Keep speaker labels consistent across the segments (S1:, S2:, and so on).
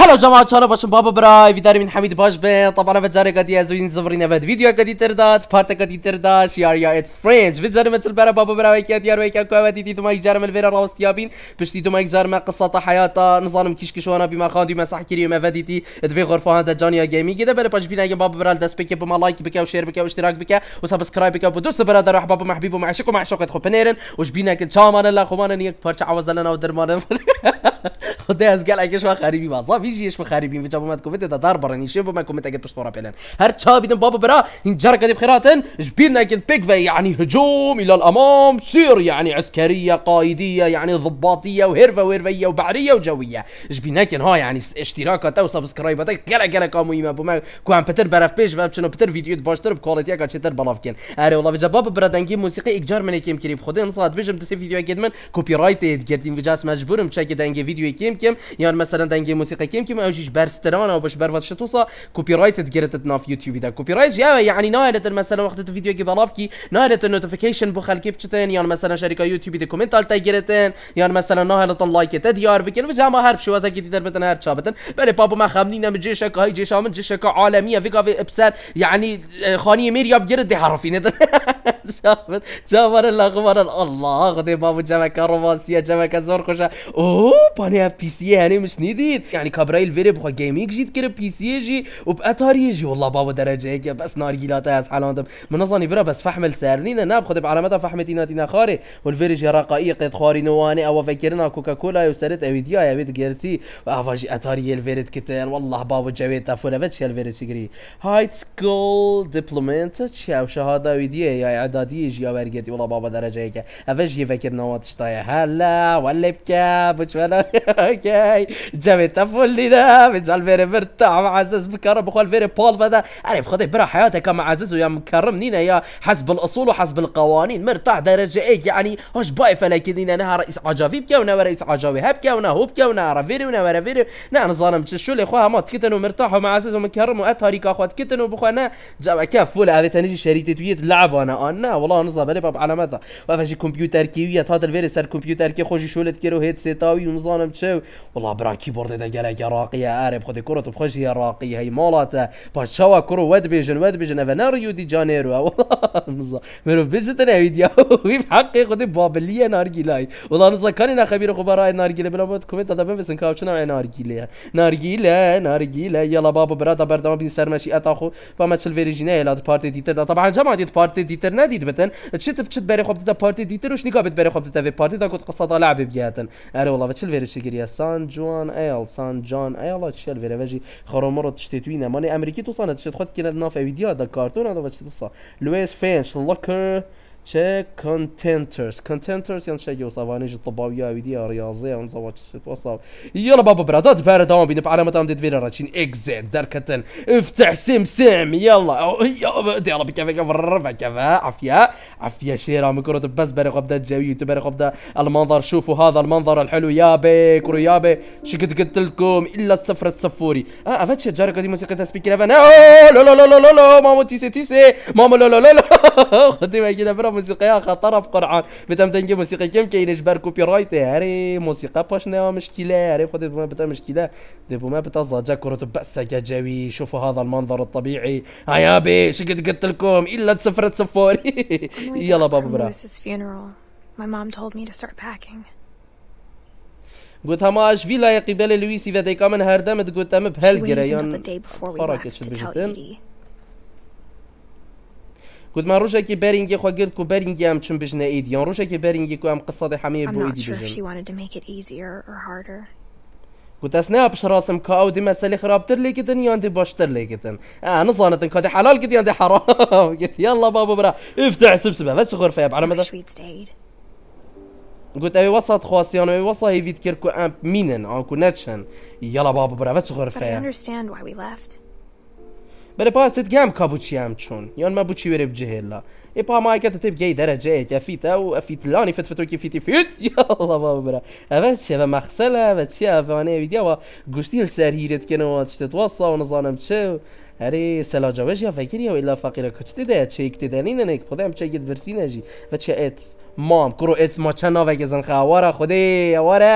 S1: هلا جماعة ان شاء الله باشم بابا براي داري من حميد باش بين طبعا فجاري قدي ازوين زفرين افاد فيديو قدي ترداد بارتا قدي ترداد شيار يا ات فرينج جاري مثل برا بابا براي كات يار ويكا كوا تي دوما دومايك من الفيرا راوس يابين باش تي دومايك جارم قصة حياتا نظام كيش كيش وانا بما خان ما صح كريم افدي تي ادفي غرفة هذا جانيا جيمي كده بلا باش بينا بابا برا دس بك بما لايك بك وشير بك واشتراك بك وسبسكرايب بك ودوس برا راح بابا محبيب ومعشق مع شكو خو بنيرن وش بينا كل تشامان لا خمانا نيك بارشا عوز لنا ودرمان خدای از گل اگه شما خریبی بازا ویجی شما خریبی ویجا بمت کوفت دا دار برن شی بمت کوفت اگه خورا بلن هر چا بیدن بابا برا انجر قد بخيراتن جبير پیک و يعني هجوم الى الامام سير يعني عسكريه قائديه يعني ضباطيه و وهرفيه وبحريه وجويه جبير ناكن ها يعني اشتراكات او سبسكرايباتك قال قال كامو يما بما كوان بتر برف بيج فبشنو بتر فيديو باشتر بكواليتي اكا تشتر والله بابا برا مجبورم فيديو كيم كيم يعني مثلا دنجي موسيقى كيم كيم او جيش برسترانا باش برفض شتوصا كوبي رايت تقرتنا في يوتيوب اذا كوبي رايت يعني ناهلت مثلا وقت الفيديو كي بلافكي ناهلت النوتيفيكيشن بو خلكي بشتن يعني مثلا شركه يوتيوب دي كومنت على قرتن يعني مثلا ناهلت اللايك تديار بكن وجا ما هرب شو زكي تدر بتن هرب شابتن بلي بابا ما خامنين من جيشك هاي جيشا من جيشك عالميه فيكا في ابسر يعني اه، خانيه ميرياب قرت دي حرفين شافت جابر الاخبار الله غدي بابو جمكه رومانسيه جمكه زرقشه اوه باني اف بي سي يعني مش نيديد يعني كابراي الفيري بخوا جيميك جيت كرب بي سي جي وباتاري جي والله بابا درجه هيك بس نارجيلات اس حالهم من ظني برا بس فحمل سارنين انا بخد بعلامتها طيب فحمتي ناتينا خاري والفيري جي راقائي خاري نواني او فكرنا كوكا كولا يسرت او دي يا بيت جيرتي افاجي اتاري الفيريت كتير والله بابا افولا فولفتش الفيريت شجري هايت سكول ديبلومنت تشاو شهاده ايديا يا اعدادي جي ورقتي والله بابا درجه هيك افاجي فكرنا واتشتاي هلا ولا بكاب وش اوكي جابت افولينا بنجعل فيري مرتاح معزز مكرم اخوان فيري بول فدا انا بخذ برا حياتك معزز ويا مكرمنين يا حسب الاصول وحسب القوانين مرتاح درجه ايه يعني واش بايف لكن انا رئيس عجافي بكا ونا رئيس عجاوي هبكا ونا هوبكا ونا رافيري ونا رافيري نا انا ظالم شو اللي اخوها ما تكتنوا مرتاح ومعزز ومكرم واتهريك اخوها تكتنوا بخوانا جاب كاف فول هذا تنجي شريتي تويت لعب انا انا والله نظام على ماذا وفاشي كمبيوتر كيوية هذا الفيري سر كمبيوتر كي خوشي شولت كيرو هيت سيتاوي ونظام وانا بتشاو والله بران كيبورد ده قالك جراقيه راقيه عارف خذي كره تبخش يا راقيه هي مالته باش شوا كره ود بيجن ود بيجن هذا نار دي جانيرو والله مروف بيزت انا فيديو وي حق خدي بابليه نارجيلاي والله نزا كاني انا خبير خبراء نارجيله بلا بوت كومنت هذا بس نكاو مع نارجيله نارجيله نارجيله يلا بابا برادا بردا ما بيسر ماشي اتاخو فما تشل فيريجيناي لا بارتي ديتر طبعا جماعه ديت بارتي ديتر نادي بتن تشت تشت باري خبطت بارتي ديتر وشني قابت باري خبطت في بارتي دا كنت قصه طالع بياتن اري والله تشل گریا سان جوان ایل سان جان ایل شل ویره وجی رو تشتی توی نمانی امریکی تو سانه تشت خود کنه ناف ویدیو ده کارتون ده وچی تو سا لویس فینش لکر تشي كونتنترز كونتنترز يعني شي وصافانيج الطباويه ويدي رياضيه ونزوج وصاف يلا بابا برا دات فارا دوام بين علامة دوام ديت فيرا راتشين اكزيت داركة افتح سيم سيم يلا يلا ربي كيف كيف رفع كيف عفيا عفيا شيرا مكرو بس بري قبدا جاوي تبري قبدا المنظر شوفوا هذا المنظر الحلو يا بي كرو يا بي شي قد قلت لكم الا الصفر الصفوري اه افتش جارك دي موسيقى تسبيكي لا لا لا لا لا لا ماما تيسي تيسي ماما لا لا لا لا خدي ما كده برافو موسيقى خطره في قرعان بتم نجيب موسيقى كم كاين جبار كوبي رايت هاري موسيقى باش نوا مشكله هاري خذ بما بتا مشكله دي ما بتا زاجا كرة بأسا جاوي شوفوا هذا المنظر الطبيعي هيا آه بي قد قلت لكم الا تسفر تسفوري oh يلا بابا برا قلت هما اش فيلا يا قبال لويسي فديكا من هاردا ما تقول تم يان خرجت شد گوت من روشا که برینگی خوا گرد کو برینگی هم چون بجنه ایدی روجا كي که كو ام قصه دي حمیه بو ایدی
S2: بجن
S1: قلت اسنا باش راسم كاو دي مسالي خرابتر لي كتن ياندي باشتر لي كتن اه انا ظنت كادي حلال كتن ياندي حرام قلت يلا بابا برا افتح سبسبه بس غرفه على مدى قلت اي وسط خواستي انا اي وسط هي فيت كيركو ام مينن اكو ناتشن يلا بابا برا بس غرفه I
S2: understand why we left
S1: بەرە پاست گام کابوچیام چوون یان مە بچی وێرە بجهێلا ێ پاماکەتە تێبگەی دەرەجەیەک ئەفیتە و ئەفیتلانی فتفتۆکی فیتی فیت یاڵەوابرا ئەە چێبە مەخسەلە بە چی ئەوانەیە ویدیاەوە گشتی سەر هیرتکەنەوە شتێت وە ساو نزانم چێ هەرێ سەلاجاوەژ یا فەکرریەوە ئلا فەقیرە کچتێدایە چێکتێدانی نەنێک خۆدام چێکت برسینەژی بە چێت مام کوڕ ئێت ماچە ناوەگەزن خاوارە خودێ ئەوارە.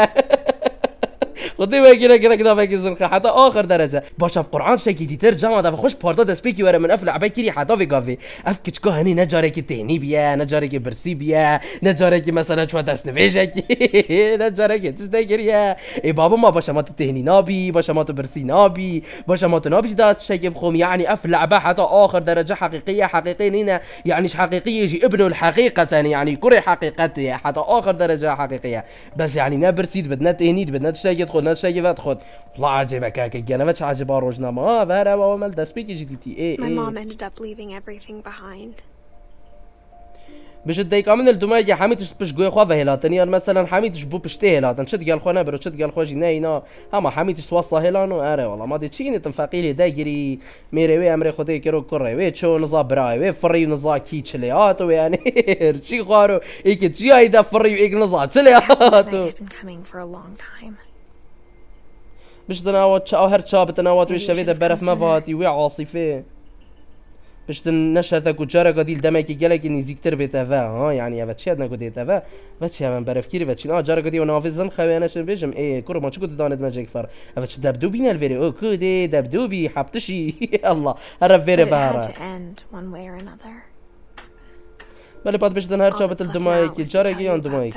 S1: خطيبه كده كده كده باكي حتى اخر درجه باشا قرآن شكي دیتر جامعه ده خوش دست دسبيكي ورا من افل عباي كيري حتى في كافي افكتش كو هنی نجاره كي تهني بيا نجاره كي برسی بيا نجاره كي مثلا شو دست نفيجا كي نجاره كي تشتاكر يا اي بابا ما باشا ما تتهني نابی باشا ما برسی نابی باشا ما نابی دا تشتاكي بخوم يعني افل عبا حتی اخر درجه حقيقيه حقيقيه هنا يعني حقيقيه يجي ابنه الحقيقه يعني كره حقيقتها حتى اخر درجه حقيقيه بس يعني نابرسيد بدنا تهنيد بدنا تشتاكي تدخل ناس شايفها تخد والله عاجبك هكاك انا فاش عاجبها روجنا ما فارا واو مال دا سبيكي جديدتي اي اي My إيه. mom
S2: ended up leaving everything behind
S1: باش ديك امن آه، الدماء يا حميد باش قوي خوا فهلاتني مثلا حميد بو باش تهلات نشد قال خو نبر نشد قال خو جيناينا اما حميد توصى هلانو اري والله ما ديتشيني تنفاقي لي دايري ميري وي امري خدي كيرو كوري وي تشو نزا وي فري نزا كي تشلي هاتو آه، يعني رشي خارو ايك تجي هيدا فري ايك نزا تشلي اتو آه، بش تناوت او هر تشاب تناوت ويش شافي دبر في مفاتي وي عاصفه باش تنشر تاك وجارة قديل دمك جالك اني زيك تربي تفا ها يعني يا بتشي ادنا قدي تفا بتشي من كيري بتشي اه جارة قدي وانا في زن خبي انا شن بيجم ايه كرو ما تشكو تدانت ما جيك فر بتشي دبدو بينا الفيري او كودي دبدو بي حبتشي الله هرب فيري فهرا بلي بعد باش تنهار شابت الدمايك جارة قيان دمايك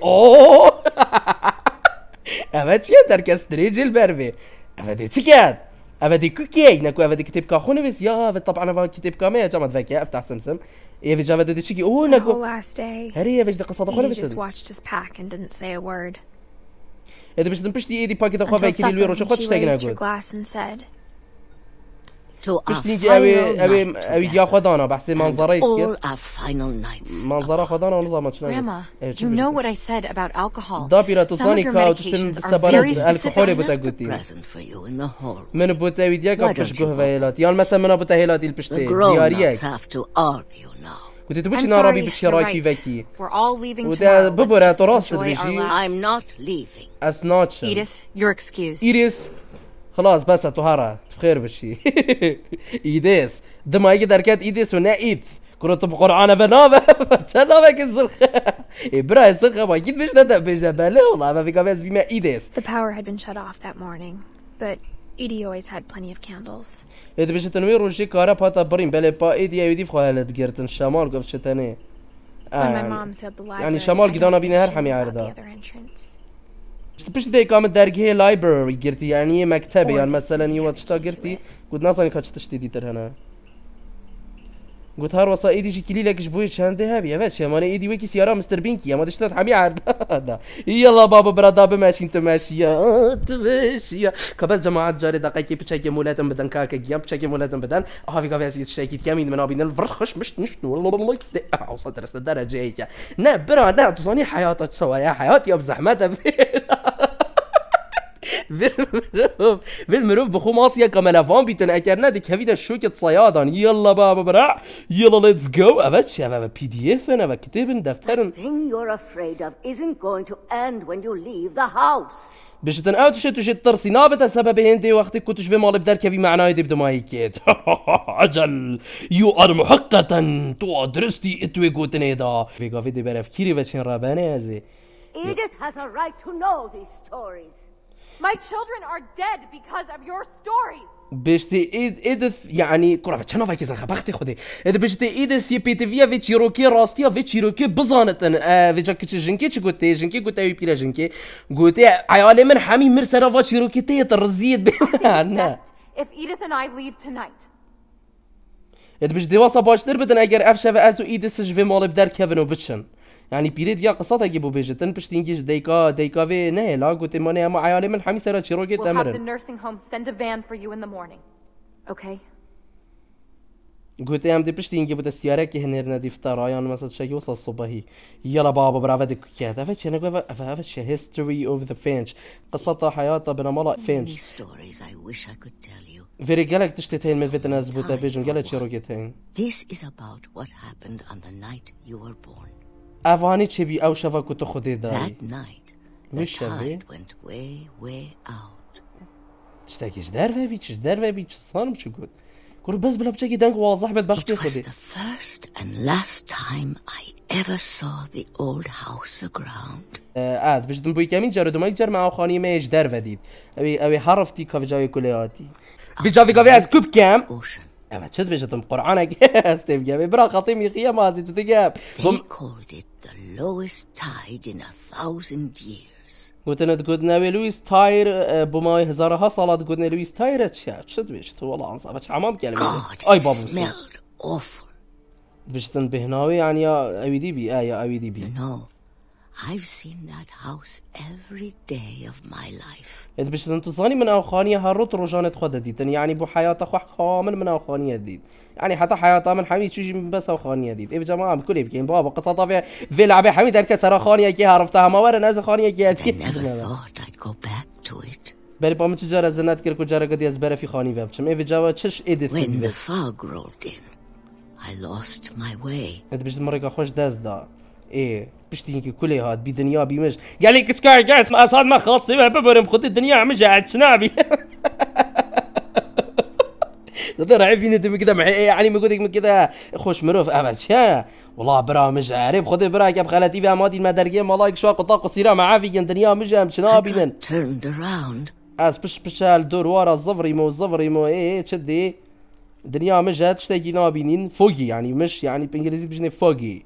S1: O! Ava çiye derken strejil berbe. Ava de çiken. Ava de kukiy. Naku ava de kitap kahune ves ya. Ava taban ava kitap kamaya cama dveke. Eftah simsim. Eva java de çiki. Oh naku. Heri eva jde kısada kahune vesin. Ede biştim pişti edi pakete kahve kili lüyro. Şu kutu iştegin agud. to our final اوي اوي يا خدانا بحسي منظري all our final nights منظرا خدانا نظام Grandma, إيه، you
S2: know what I said about alcohol. دا بيرا تزاني كاو تشتن سبارات الكحول بتا
S1: قدي من بتا ويديا كاو بش قهوة هيلات يان مثلا من بتا هيلات البشتي دياريك كنت تبتش نارابي بتشي رايكي فاكي ودا ببرا تراصد بيجي I'm not leaving. As not. Edith, you're excused. Edith, خلاص بس طهارة بخير بشي ايديس دم ايد دركات ايديس ونا ايد كرة بقرعانة بنابة فتشالا بك الزرخة إبرا الزرخة ما أكيد مش ندى مش نبالة والله ما في كافيز بما إيديس
S2: The power had been shut off that morning but Edie always had plenty of candles
S1: إذا بيش تنوير وشي كارا باتا برين بالي با إيدي يودي فخوها لتقرتن شمال قفشتاني آه،
S2: يعني شمال قدانا The other entrance.
S1: شت باش ديك قام درجه library قرتي يعني هي مكتبه يعني مثلا يوا تشتا قرتي قد ناصني كاتش تشتي ديتر هنا قلت هار وصا ايدي شكلي لك جبوي شان ذهبي يا باشا ماني ايدي ويكي سيارة مستر بينكي يا ما دشتات حمي عاد يلا بابا برادا بماشي انت ماشي يا انت يا كبس جماعات جاري دقيقة بتشاكي مولات بدن كاكا كي بتشاكي مولات بدن هافي كافي اسيد شاكي كامين من ابين الفرخش مش نشنو والله والله آه، وصلت درس الدرجة هيك نا برا نا تصاني حياتك سوا يا حياتي ابزح ما بالمروف بخو ماسيا كما فان بيتن اكرنا ديك هفيدا شوكة صيادان يلا بابا برع يلا ليتس جو افاتش افا بي دي اف انا كتابن دفترن thing
S2: you're afraid of isn't going to end when you leave the house
S1: باش تنقاو تشي تشي ترسي نابتا سبب هندي وقتك كنت في مال درك في معناه دي بدو مايكيت اجل يو ار محققا تو درستي اتوي غوتنيدا في غافي دي برف كيري وشين راباني ازي Edith
S2: has a right to know these stories.
S1: Edith, يعني كرة چنا وكي زنخ بخت خودی اد بشت ایدس یی بی تی فی فی چیروکی راستیا بزانتن چ گوتی جنکی وی بیلا جنکی گوتی ایال من حمی مر سرا وا چیروکی تی ترزید باشتر بدن اگر افشه و ازو ایدس جوی مال بدر و بچن يعني بيريد يا قصة جيبو بيجت ان باش تنجيش ديكا ديكا في نه لا قلت ماني ما عيالي من حميسه راه تشيروكي تمرن اوكي قلت ام دي باش تنجيبو تا السياره كي هنا نادي فطار ايان مثلا شي وصل صباحي يلا بابا برا برافا ديك كات عرفت انا عرفت history of the فينش قصة حياته بنا مرة فينش فيري قالك تشتتين من فيتناز زبوتا بيجن قالك شي روكيتين
S2: This is about what happened on the night you were born.
S1: افغانی چه بی ئەوانەی چێبی ئەو شەوە کو چه تاکیش در شتێکیش بی چش در بی چه سانم گود گروه بز چ گوت که دنگ واضح بچێکی دەنگ خودی It was the first and last time I ever saw the old house aground ئات بشتم بووی کەمین جارە دومەی جەرمە ئاوخانی مێش دەرەدید ئەوی ئەوێ هەڕفتی کەفجاوی بی جاوی گاوی از کوب کم ocean ئەمە چت بێژتم قورآانێک هەستێ بگەێ برا
S2: thousand
S1: years گوتن اد گوتن گوتنەوێ لویس تایر بۆ ماوەی هزارها ساڵات گوتنە لویس تایرە چیا چت بێشت وەڵام بە چامان گەل ئای بابوس بشتن بهناوی یعنی اویدی بی ئایا اویدی بی. No. I've seen that house
S2: every
S1: day of my life. إذ باش تنتظاني من أخانية هرط رجانة خدا ديتن يعني بو حياة أخو خامل من أخانية ديت يعني حتى حياة من حميد شو من بس أخانية ديت إيه جماعة بكل يبكين بابا قصة طافية في لعبة حميد هالك الكسر أخانية كي عرفتها ما ورا ناس أخانية كي I never thought I'd go back to it. بل بام جارة زنات كير كجارة قد يزبرة في خاني فابتشم إيه جوا تشش إيدت When the fog rolled in, I lost my way. إذ باش مريكا خوش دازدا إيه بشتين كي کلی هاد بي دنيا بي مش گلی كسكار گس ما اصاد ما خاص به ببرم خود الدنيا مش عاد شنابي ترى عارفين انت كذا يعني ما قلت كذا خوش مروف ابد شا والله برا مش عارف خذ براك ابقى لا تيفي اماتي ما لايك والله شواق طاق سيرا معافي عافي دنيا مجا شنابي من اس بش بش الدور ورا الزفري مو الزفري مو ايه تشدي دنيا مش مجا تشتكي نابينين فوقي يعني مش يعني بالانجليزي بجني فوقي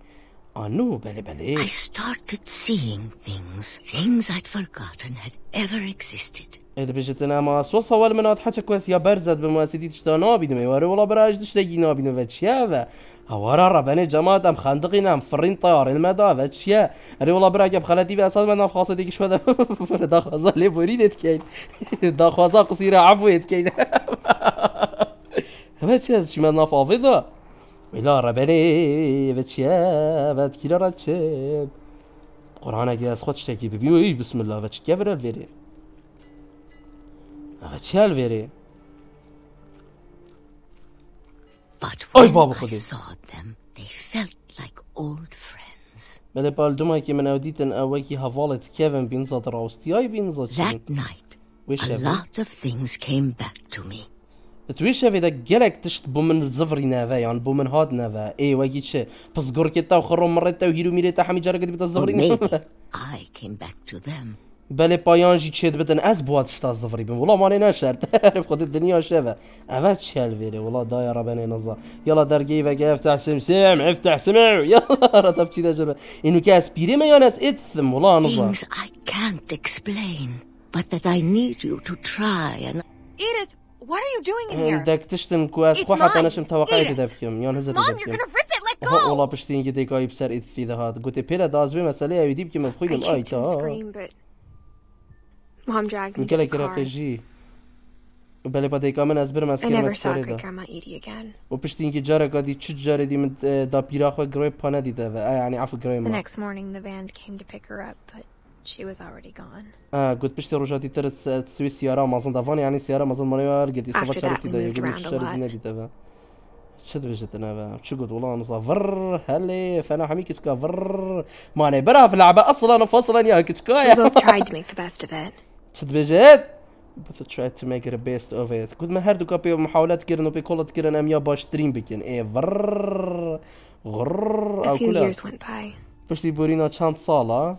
S1: Oh, ah, no, bale, bale. I
S2: started seeing things. Things I'd forgotten had ever existed.
S1: اید بیشتر أنا ما سوصا سوال من أحد حكوس يا برزد بما سيدي تشتا نابي دمي ورا ولا براج تشتاقي و نفتش هذا هورا رباني جماعة أم نم فرین فرين المدا و چیه يا ولی برای براج بخلاتي في اصلا من أفخاصة دیگه شده هذا دا خوزا لي بوريد كاين قصیره عفویت قصيرة عفويت كاين هذا شي ما نافافضة إلى ربري وتشيا وتكيلا رتشب قرآن أكيد أس خودش تكي ببيوي بسم الله وتشكي برا الفيري وتشيا الفيري But when أي بابا خدي I saw them they felt like old friends بلا بالدوما كي من أوديتن أوكي هفالت كيفن بينزا دراوستي أي بينزا That night a lot
S2: of things came back to me
S1: تویش هفیدا گلک تشت بومن زفری نوه یان بومن هاد نوه ای وگی چه پس گرکی تا و خرم مرد تا و هیرو میره تا همی جارا کدی بتا زفری نوه بله پایان جی چید بدن از بواد شتا زفری بیم ولا مانه نشرت تعرف خود دنیا شبه اول چل ویره ولا دایا ربنه نزا یلا درگی و افتح سم سم افتح سمع یلا رتب چی دا اینو که از پیری میان از اتثم ولا نزا
S2: What are you doing in here? داك
S1: تشتم كواش تنشم توقعي تدبكم يون هزر هزت ها والله اولا كي ديك اي بسر في دهات قلت داز كي من خويم اي تا
S2: Mom dragged me to
S1: the بله پدای از برم از و پشتین که جاره گادی چ جاره دی دا پیرا خواه گروه پانه دیده و یعنی عفو The
S2: next morning the van came to pick her up but She was already gone.
S1: اه قلت باش رجعتي ترت تسوي السياره مازن دافان يعني السياره مازن ما لقيتي صافا تشاري دا يقول لك تشاري دينا دي دابا تشد بجد انا بقى. شو قلت والله نصا فر هلي فانا حمي كتكا فر ماني برا في اللعبه اصلا فاصلا يا كتكا يا تشد بجد both tried to make the best of it كنت ما هردو كابي محاولات كيرن وبي كولا كيرن ام يا باش تريم بكن اي فر غر او كلها باش تيبورينا تشانت صاله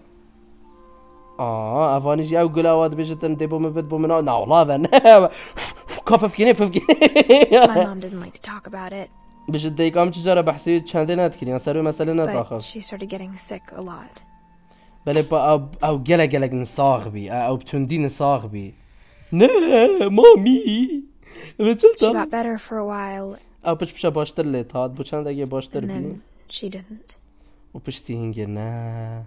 S1: آه افانيجي او گلاوات بيجتن ديبو مبت بو منو نا لا فن كوف فكيني فكيني My mom didn't like to
S2: talk about it.
S1: بجد ديكام تجارة بحسي چندين اتكرين سر مسألة نتاخر. She
S2: started getting sick a lot.
S1: بلي با او او قلق قلق نصاغ بي او بتوندي نصاغ بي. نه مامي بتلتا. She got
S2: better for a while.
S1: او بش بشا باشتر ليت هاد بو اگه باشتر بي. And then she didn't. و بشتي هنگه نه.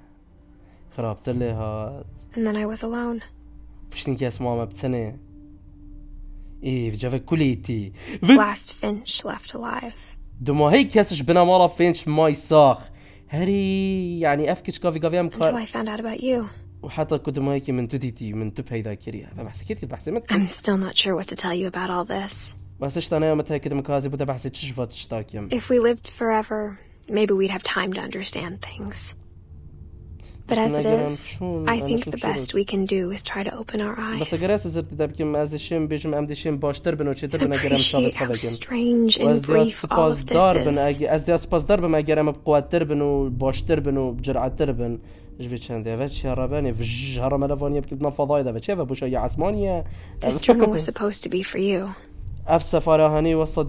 S1: خرابت لي هاد
S2: And then I was alone
S1: باش نكاس ماما بتسنة إيه جافك كليتي
S2: Last Finch left alive
S1: دوما هيك كاسش بنا مرة فينش ماي ساخ هري يعني افكش كافي كافي ام كار Until I
S2: found out about you
S1: وحتى كنت ما هيك من تديتي من تب هيدا كريا فبحس كيف كنت بحس
S2: مت I'm still not sure what to tell you about all this
S1: بس ايش انا متى كده مكازي بده بحس تشفى تشتاكيم If
S2: we lived forever maybe we'd have time to understand things
S1: But as it is, I think the best we
S2: can do is try to open our eyes.
S1: appreciate how strange and brief all of this is. از دي سباسدار بن اگر ام بقواتر بن و باشتر بن و بجرعتر بن جبيتشان This journal was
S2: supposed to be for you.
S1: اف وسط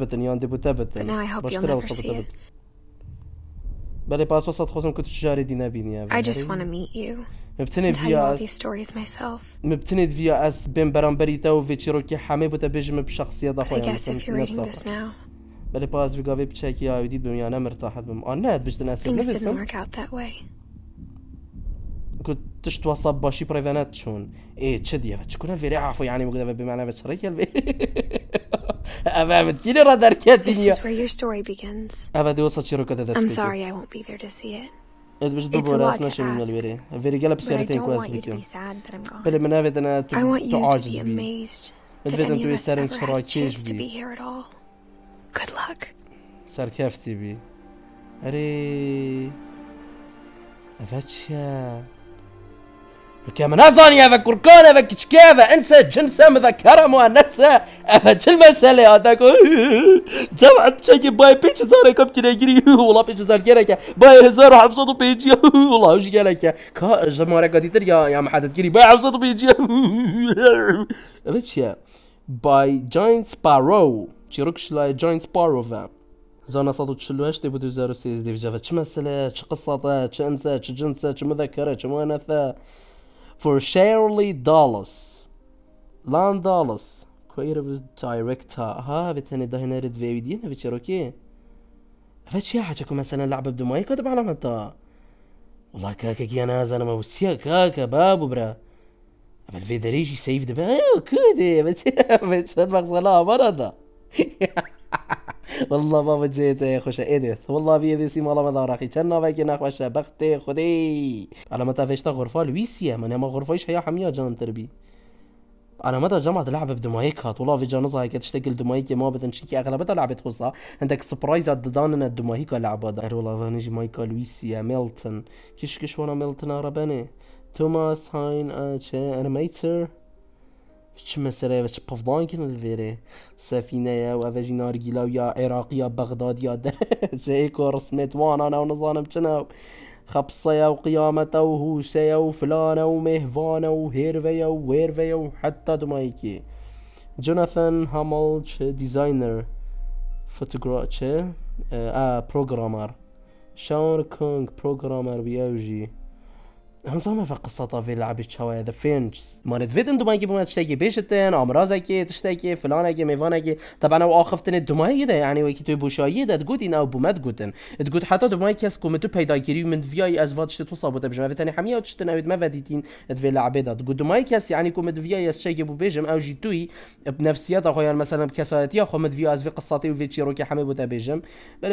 S1: But now I hope you'll never see it. I just want to meet you. مبتند فيا مبتند فيا اس بين برامبري تو في تشيروكي حامي بوتا بيجم بشخصية this now. بلي باس في قافي بتشاكي يا وديد بميانا مرتاحة بم انا باش تناسب نفسها تشتوى صبا شي بريفانات تشون اي تشدي تكون الفيري عفوا يعني مكذبه بمعنى باش ريك الفيري ابا متكيني راه دار كاتينيا ابا دي وصلت شي روكا تاع I'm sorry
S2: I won't be there to see it
S1: إيه، باش دبو راسنا شي من الفيري الفيري قال بسيرتين كواس بكم بلا من هذا انا تعاجز بي الفيري انتو يسارين شراي كيش بي Good luck صار كافتي بي ري هذا من أزاني هذا كركان هذا هذا انسى جنسة مذكرة مؤنثة هذا شو المسألة هذاك جمع تشاكي باي بيتش زاري كم كنا يجري والله بيتش زار كيرك باي هزار حبصته بيجي والله وش قالك كا جمهور قد يتر يا يا محدد كيري باي حبصته بيجي بيتش باي جاين سبارو تشيركش لا جاين سبارو فا زانا صادو تشلو هاش تيبو دوزارو سيز ديف جافا تش مسألة تش قصة تش أمسة تش جنسة تش مذكرة تش مؤنثة for Shirley Dallas لان دالاس كويرب دايركتها ها في دهنرد فيدي دينا بتشيروكي فش يا حاجة مثلا لعبة بدو ما يكتب على متى والله كاكا كي انا زانا ما كاكا بابو برا بل في دريجي سيف دبا ايوه كودي بس بس ما غزلا مرضى والله بابا جيت خوش ايديث والله بيدي سي ما مزار اخي باك باكي نخوش بختي خدي على متى فيش غرفه لويسيا من ما غرفه هي حميه جان تربي على مدى جمعة لعبة بدمايك هات والله في جانزها هيك تشتغل دمايك ما بدن شيكي اغلبتها لعبة خصها عندك سبرايز الددان ان دمايك لعبة دا والله فانيج مايكا لويسيا ميلتون كيش كيش وانا ميلتون عرباني توماس هاين اتش انيميتر تشما سرايا دیره سفینه یا و سفينة يا وافاجينا یا عراقی یا بغداد يا درجة رسمت وانا انا ونظانا متنا خبصة وقيامة وهوسة وفلانة ومهفانة وهيرفية که جوناثن همال چه دیزاینر ديزاينر چه اه شاور کنگ پروگرامر بروغرامر بيوجي انظامه قصة طافي لعبة شوايا ذا فينجز مانت فيدن دوماي كي بومات تشتكي بيشتن امراض كي تشتكي فلان كي ميفان كي طبعا او اخفتن دوماي ده يعني وكي تو بوشاي ده تقول ان او بومات قوتن تقول حتى دوماي كاس كومتو بيدا كيريو من في اي از فاتش توصا بوتا بجما فتاني حميه وتشتن او ما فاديتين في لعبة ده تقول دوماي كاس يعني كومت في اي از شاكي بو بيجم او جي توي بنفسيات اخويا مثلا بكاساتي اخو مت في از في قصتي وفي تشيرو كي حمي بوتا بل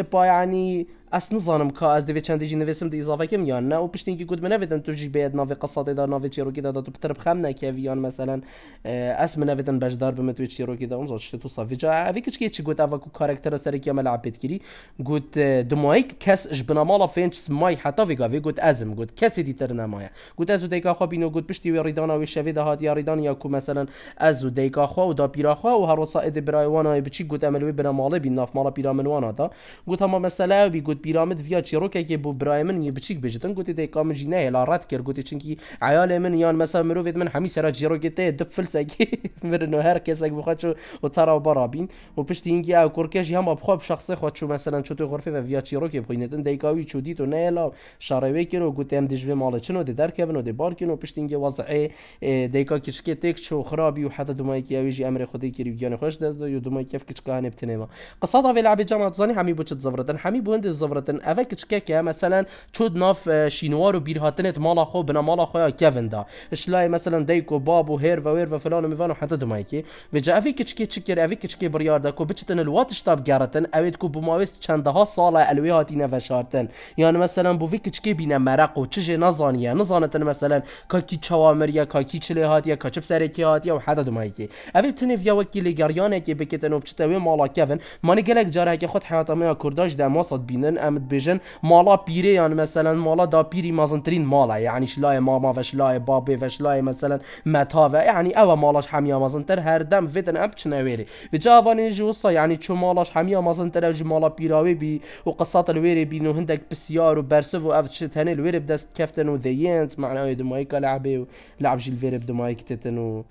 S1: با يعني اس نزانم که از دوی چند دیجی نویسم دی اضافه کم یا نه او پشت اینکه گود منویدن تو جی باید ناوی قصاده دار ناوی چیروکی دار تو بترب خم نکیوی یا مثلا اس منویدن بجدار بمه توی چیروکی دار اونزا چشتی تو صافی جا اوی کچ که چی گود اوه که کارکتر سر که ملعب بید کری گود دمایی کس جبنا مالا فینچ سمای حتا وی گاوی گود ازم گود کسی دیتر نمایه گود ازو دیکا خواه بینو گود پشتی وی ریدان وی شوی دهات یا ریدان یا کو مثلا ازو دیکا خواه و دا پیرا خواه و هر وسائد برای وانای بچی گود عملوی برا مالا بین ناف مالا پیرا منوانا دا گود هما مثلا بی گود گوت پیرامید ویا چیروکه که بو برای من یه بچیک بجتن گوت دی کام جی نه لارات کر گوت چنکی عیال من یان مثلا مرو وید من همی سرا چیروکه ته دب فلسگی مرنو هر کسک بخواد شو و ترا و برابین و پشت اینگی او کورکش هم اب خواب شخصی خود شو مثلا چوت غرفه و ویا چیروکه بخینتن دی کاوی چودی تو نه لا شاروی کر و گوت ام دجوی مال چنو دی در کبن و دی بار کن و پشت اینگی وضعه اه، دی کا کشکی تک شو خرابی و حتی دومای کی اویجی امر خودی کری و یان خوش دست دو دومای کیف کچکانه بتنه قصاده وی لعبه جامعه زانی همی بوچ زبردن همی بوند زفرتن اوه چکه که مثلا چود ناف شینوار و بیرهاتنت مالا خو بنا مالا خویا کیون دا اشلای مثلا دیکو بابو و هیر و ویر و فلان و میوان و حتی دمایکی و جا اوه چکه چکر اوه کچکه بریار دا کو بچتن الوات شتاب گارتن اوه کو بماویس چندها سالا الوی هاتی نوشارتن یعنی مثلا بو وی چکه بینه مرق و چجه نزانیه نزانتن مثلا کاکی چوامریه کاکی چله یا کاچب سرکی هاتیه و حتی دمایکی اوه یا وکی لگریانه که بکتن و مالا کیون مانی گلک جاره که خود حیاتا کرداش ده ماسد بینن بيجن قامت بيجن مالا بيري يعني مثلا مالا دا بيري مازن ترين مالا يعني شلاي ماما فشلاي بابي فشلاي مثلا متافا يعني اوا مالاش حميا تر هر دم فيتن اب تشناويري بجافاني جوصا يعني تشو مالاش حميا تر جو مالا بيراوي بي وقصات الويري بينو هندك بسيار وبرسف واف شت هني الويري بدست كفتن وذيانت معناها دمايكا لعبي لعب جيل فيري بدمايك تتن و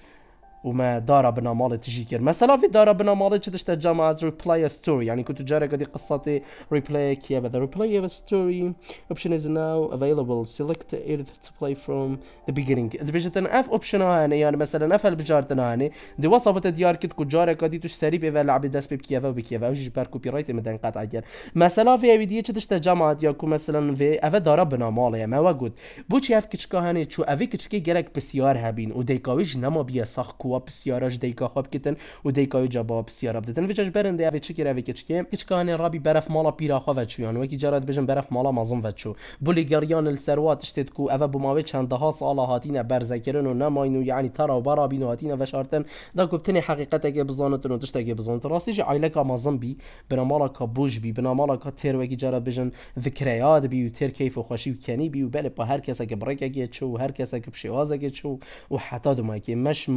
S1: وما دارا بنا مال تجي كير مثلا في دارا بنا مالي تشتشتا جامعة ريبلاي ستوري يعني كنت جارك قدي قصتي ريبلاي كي هذا ريبلاي ستوري option is now available select it to play from the beginning دبجتنا اف اوبشن هاني يعني مثلا اف البجارتنا هاني دي وصفه ديار كتكو جارك قدي توش سريب اذا لعب داس بيب كيفا وبكيفا وجي بار كوبي رايت مدن قطع كير مثلا في فيديو دي تشتشتا جامعة ياكو مثلا في اف دارا بنا يا ما وجود بوشي اف كتشكا هاني شو افي كتشكي غيرك بسيار هابين وديكاويج نما بيا صخ كوا جواب بسیارا دیکا خواب کتن و دیکا جواب بسیارا بدتن وچش برند اوی چکر اوی کچکه کچکانه رابی برف مالا بيرا پیرا خوا يعني وكي جرات بجن برف مالا مازن وچو بولي گریان السروات اشتدكو کو اوه بماوی چندها سالا هاتینه برزکرن و يعني ترى وبرا بينو برا بینو هاتینه وشارتن دا گفتنی حقیقت اگه بزانتن و بزانت راسي جي راستیش عیلک مازن بی بنا مالا کا بي بنا مالا کا وكي وکی جرات بجن ذکریات بی و تیر کیف و خوشی و کنی بی و بله پا هر کس اگه برک اگه چو هر کس اگه بشیواز اگه چو دو ماکی مش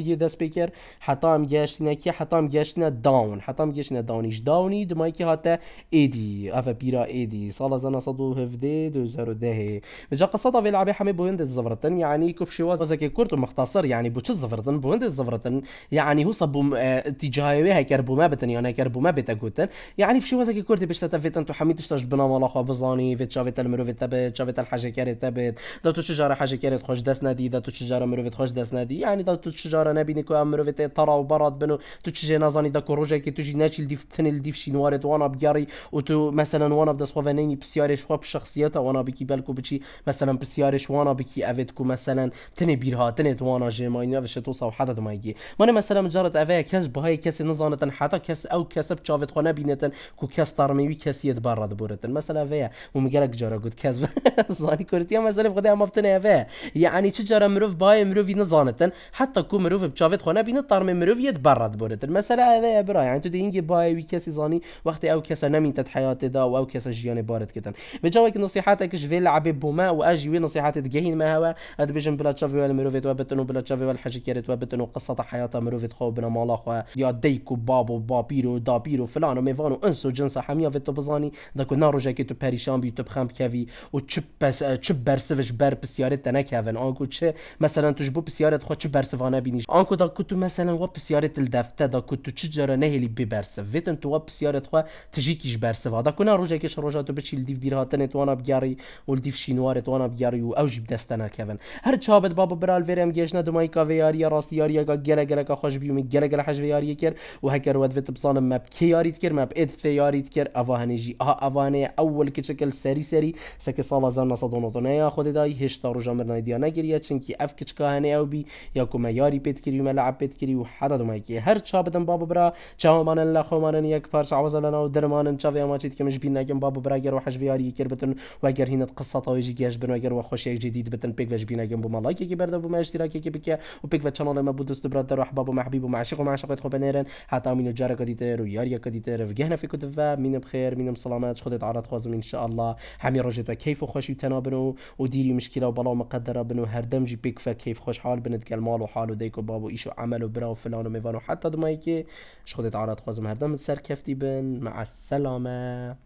S1: ذا سبيكر حتى ام جاشنا كي حتى ام جاشنا داون حتى ام جاشنا داون ايش داوني هاتا ايدي افا بيرا ايدي صالة زانا صدو هفدي دو زارو دهي بجا قصة في لعبة حمي بويند الزفرتن يعني كوب شواز وزاكي كورتو مختصر يعني بوش زفرتن بويند الزفرتن يعني هو صبو اتجاهي اه، ويها كربو ما بتن يعني كربو ما قوتن يعني بشي وزاكي كورتي بشتا باش تو تحمي تشتاش بنا مالا خو بزاني في تشافيت المروف تبت شافيت الحاجة كاري تبت دا تو شجرة حاجة كاري تخش داس نادي دا تو مرو مروف تخش داس نادي يعني دا تو شجره نبینی که امر ویت ترى و بنو تو چه نزانی دا کروجه که تو ناچیل دیف تنل دیف شینواره تو وانا بياري و تو مثلا وانا بدس خوانینی بسیارش خواب شخصیت وانا بكي بالكو بشي مثلا بسیارش وانا بكي اوید کو مثلا تني بيرها تني تو جي جماینی اوش تو صو حدا تو من مثلا مجرد اوی کس بهای کس نزانتن حتى كاس او كسب کسب چاوت خو نبینتن کو کس ترمیوی کسیت برد بورتن مثلا اوی و مگلک جارا گوت کس زانی کورتیا مثلا بغدا ما اوی یعنی يعني جارا مروف باي مروفی نزانتن حتی كو مروف بشافت خونا بين طار مروف يتبرد بورت المسألة هذا برا يعني تو دينجي باي وي زاني وقت او كاسا نامين تد حياتي دا او كاسا جياني بارد كتن بجاوك نصيحاتك جفي لعبي بوما واجي وي نصيحات تجاهين ما هوا هاد بيجن بلا تشافي ولا مروف توابتن وبلا تشافي ولا حاجة كيرت وابتن وقصة حياتها مروف خو بنا مالا خو يا ديكو بابو بابيرو دابيرو فلان وميفانو انسو جنسا حميا في بزاني داكو نارو جاكي تو باريشان بي تو بخام كافي و تشبس تشبر سفج بر بسيارة تنك هافن انكو مثلا تجبو بسيارة خو تشبر سفانا بينيش انكو دا كنتو مثلا و سيارة الدفتة دا كنتو تشجرة نهلي ببرسف فيت انتو واب سيارة خوا تجيكيش و دا كنا روجا كيش روجا تو بشي لديف بير هاتن توانا بجاري ولديف شينوار توانا بجاري و اوجب دستنا كيفن هر چابت بابا برال فيرم گيشنا دمای کاویاری راستی یاری گا گله گله کا خوش بیوم گله گله حج یاری کر و هکر ود وت بصانم مب کی یاریت کر مب اد ث یاریت کر اوا هنجی اه اوا اول کچکل سری سری سک سال زان نصدونتونه خود دای هشتا روجا مرنای دیانه گریه چنکی اف کچکا هنه او بی یا کوم کاری کری و ملعب پیت کری و حەدا دومایکی هر چا بدەم با ببرا چاوەمانن لە خۆمانن یەک پارچوازە لەناو دەرمانن چاوێ ماچیت کەمش بینناگەم با ببراگەر و حەژویاری کرد بتن وەگەر هینت قسەتەوەژی گەشت و وە خۆشێکجی دیت بتن پێک بەش بینەگەم بۆ مەڵاکێکی بەردە بۆ مەشتراکێکی بکە و پێک بە چەڵەمە بۆ دەست برات دەڕح با بۆ محبیب و معشق و معشقت خۆ بنێرن حتا من جارەکە دیتر و یاریەکە دیتر گەهنە فکر دفا من بخێر منم سلامات خودت عرض خوازم ان شاء الله هەمی ڕۆژێت بە و خۆشی و دیری و بەڵاو و هەردەمجی پێک فە کەیف خۆشحال بنت گەلماڵ و حال و دیک و باب عملو ایش عمل و برا و فلان و میوان و حتی دمایی که خودت عارض خوازم هر سر کفتی بن مع السلامه